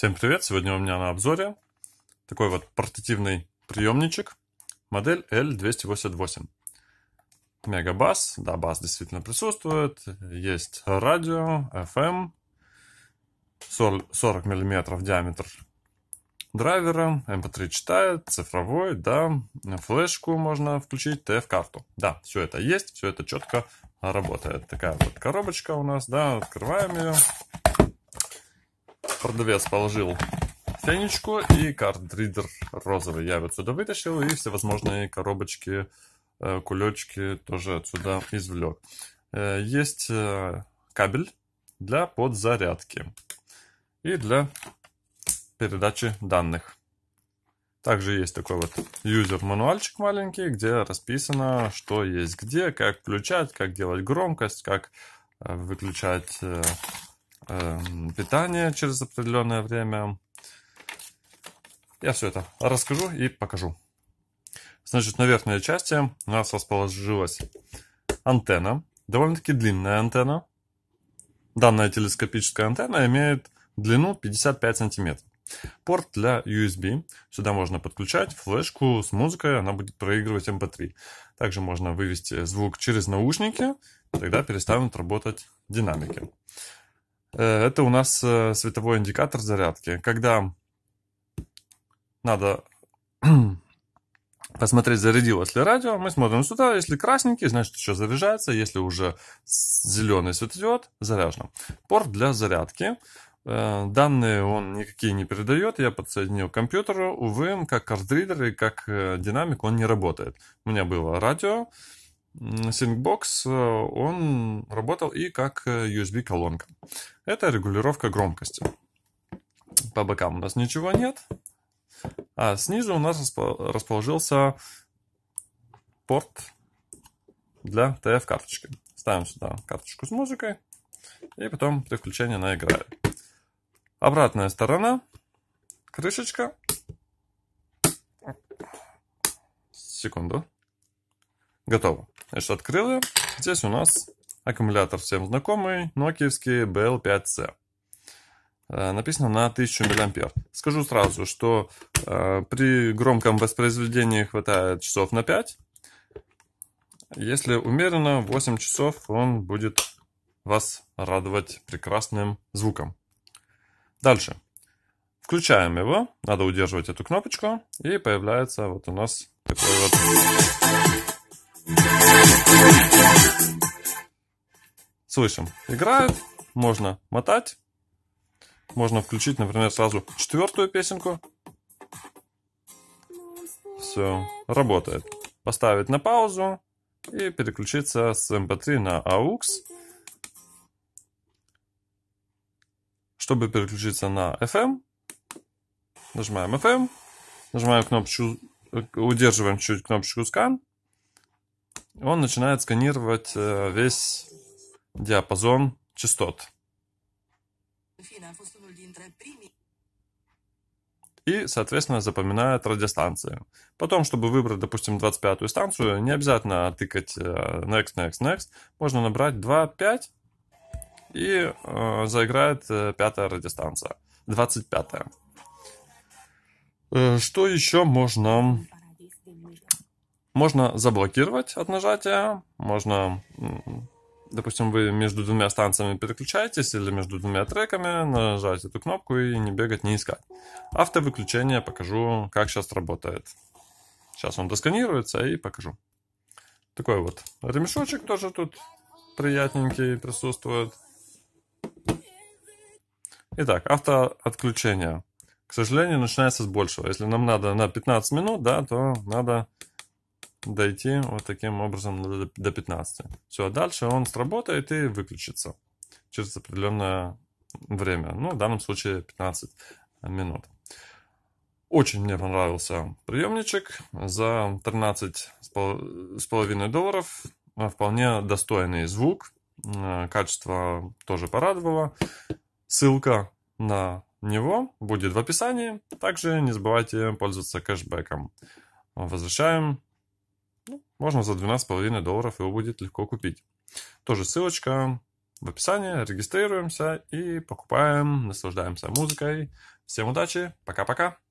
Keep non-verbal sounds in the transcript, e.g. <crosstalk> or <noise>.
Всем привет! Сегодня у меня на обзоре такой вот портативный приемничек, модель L288. Мегабас, да, бас действительно присутствует, есть радио, FM, 40 мм диаметр драйвера, MP3 эм читает, цифровой, да, флешку можно включить, TF-карту. Да, все это есть, все это четко работает. Такая вот коробочка у нас, да, открываем ее. Продавец положил фенечку, и карт розовый я отсюда вытащил, и всевозможные коробочки, э, кулечки тоже отсюда извлек. Э, есть э, кабель для подзарядки и для передачи данных. Также есть такой вот юзер-мануальчик маленький, где расписано, что есть где, как включать, как делать громкость, как выключать Эм, питание через определенное время. Я все это расскажу и покажу. Значит, на верхней части у нас расположилась антенна. Довольно-таки длинная антенна. Данная телескопическая антенна имеет длину 55 сантиметров. Порт для USB. Сюда можно подключать флешку с музыкой, она будет проигрывать MP3. Эм Также можно вывести звук через наушники, тогда перестанут работать динамики. Э, это у нас э, световой индикатор зарядки. Когда надо <clears throat> посмотреть, зарядилось ли радио, мы смотрим сюда. Если красненький, значит еще заряжается. Если уже зеленый светодиод, заряжено. Порт для зарядки. Э, данные он никакие не передает, я подсоединил к компьютеру, увы, как кардридер и как динамик он не работает. У меня было радио, Syncbox, э, он работал и как э, USB-колонка. Это регулировка громкости. По бокам у нас ничего нет. А снизу у нас расположился порт для TF-карточки. Ставим сюда карточку с музыкой. И потом при включении она играет. Обратная сторона. Крышечка. Секунду. Готово. Значит, открыли. Здесь у нас аккумулятор всем знакомый, нокиевский BL5C. Э, написано на 1000 мА. Скажу сразу, что э, при громком воспроизведении хватает часов на 5. Если умеренно, 8 часов он будет вас радовать прекрасным звуком. Дальше. Включаем его, надо удерживать эту кнопочку, и появляется вот у нас такой вот Слышим. Играют, можно мотать, можно включить, например, сразу четвертую песенку. Все, работает. Поставить на паузу и переключиться с MP3 эм на AUX. Чтобы переключиться на FM, эм, нажимаем FM, эм. нажимаем кнопочку, э, удерживаем чуть кнопочку Scan, он начинает сканировать э, весь диапазон частот. И, соответственно, запоминает радиостанции. Потом, чтобы выбрать, допустим, 25-ю станцию, не обязательно тыкать э, next, next, next. Можно набрать 2, 5 и э, заиграет э, пятая радиостанция. 25-я. Что еще можно можно заблокировать от нажатия, можно допустим, вы между двумя станциями переключаетесь или между двумя треками, нажать эту кнопку и не бегать, не искать. Автовыключение покажу, как сейчас работает. Сейчас он досканируется и покажу. Такой вот ремешочек тоже тут приятненький присутствует. Итак, автоотключение. К сожалению, начинается с большего. Если нам надо на 15 минут, да, то надо дойти вот таким образом до 15. Все, а дальше он сработает и выключится через определенное время. Ну, в данном случае 15 минут. Очень мне понравился приемничек. За 13,5 долларов э, вполне достойный звук. Э, качество тоже порадовало. Ссылка на него будет в описании. Также не забывайте пользоваться кэшбэком. Возвращаем можно за 12,5 долларов его будет легко купить. Тоже ссылочка в описании. Регистрируемся и покупаем, наслаждаемся музыкой. Всем удачи, пока-пока.